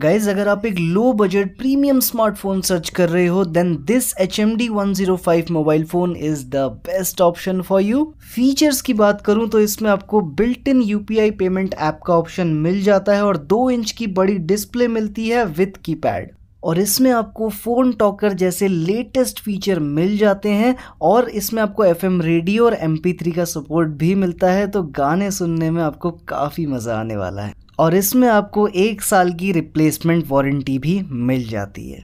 guys अगर आप एक low budget premium smartphone search कर रहे हो then this H M D one zero five mobile phone is the best option for you features की बात करूं तो इसमें आपको built in UPI payment app का ऑप्शन मिल जाता है और दो इंच की बड़ी डिस्प्ले मिलती है विथ की पैड और इसमें आपको फ़ोन टॉकर जैसे लेटेस्ट फीचर मिल जाते हैं और इसमें आपको एफ रेडियो और एम का सपोर्ट भी मिलता है तो गाने सुनने में आपको काफ़ी मज़ा आने वाला है और इसमें आपको एक साल की रिप्लेसमेंट वारंटी भी मिल जाती है